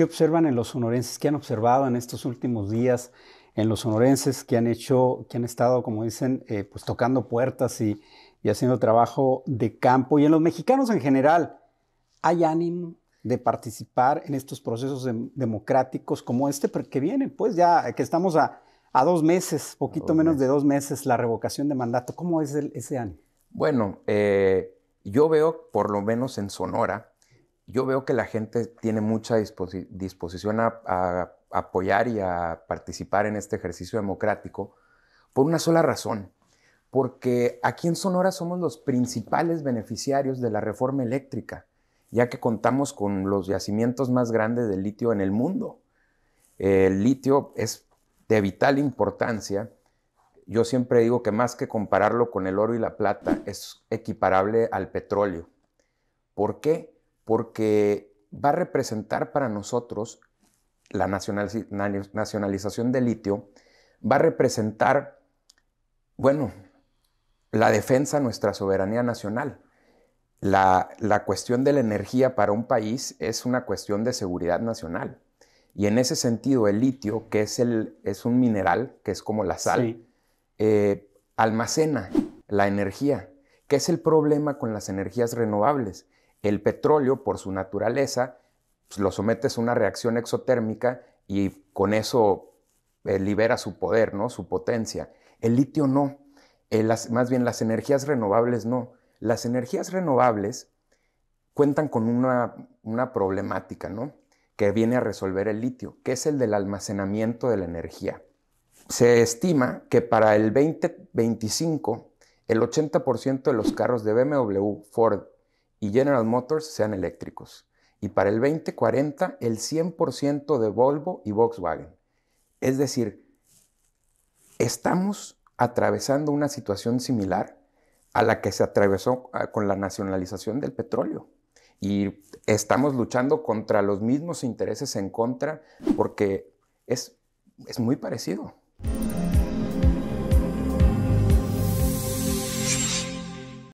¿Qué observan en los sonorenses? ¿Qué han observado en estos últimos días en los sonorenses que han hecho, que han estado, como dicen, eh, pues tocando puertas y, y haciendo trabajo de campo? Y en los mexicanos en general, ¿hay ánimo de participar en estos procesos democráticos como este que viene, Pues ya que estamos a, a dos meses, poquito menos de dos meses, la revocación de mandato. ¿Cómo es el, ese ánimo? Bueno, eh, yo veo, por lo menos en Sonora, yo veo que la gente tiene mucha disposición a, a, apoyar y a participar en este ejercicio democrático por una sola razón, porque aquí en Sonora somos los principales beneficiarios de la reforma eléctrica, ya que contamos con los yacimientos más grandes de litio en el mundo. El litio es de vital importancia. Yo siempre digo que más que compararlo con el oro y la plata, es equiparable al petróleo. ¿Por qué? porque va a representar para nosotros la nacionalización del litio, va a representar, bueno, la defensa de nuestra soberanía nacional. La, cuestión de la energía para un país es una cuestión de seguridad nacional. Y en ese sentido, el litio, que es, un mineral, que es como la sal, eh, almacena la energía, que es el problema con las energías renovables, el petróleo, por su naturaleza, pues, lo sometes a una reacción exotérmica y con eso eh, libera su poder, su potencia. El litio no, eh, más bien las energías renovables no. Las energías renovables cuentan con una, una problemática ¿no? que viene a resolver el litio, que es el del almacenamiento de la energía. Se estima que para el 2025 el 80% de los carros de BMW, Ford y General Motors sean eléctricos. Y para el 2040, el 100% de Volvo y Volkswagen. Es decir, estamos atravesando una situación similar a la que se atravesó ah, con la nacionalización del petróleo. Y estamos luchando contra los mismos intereses en contra porque es, es muy parecido.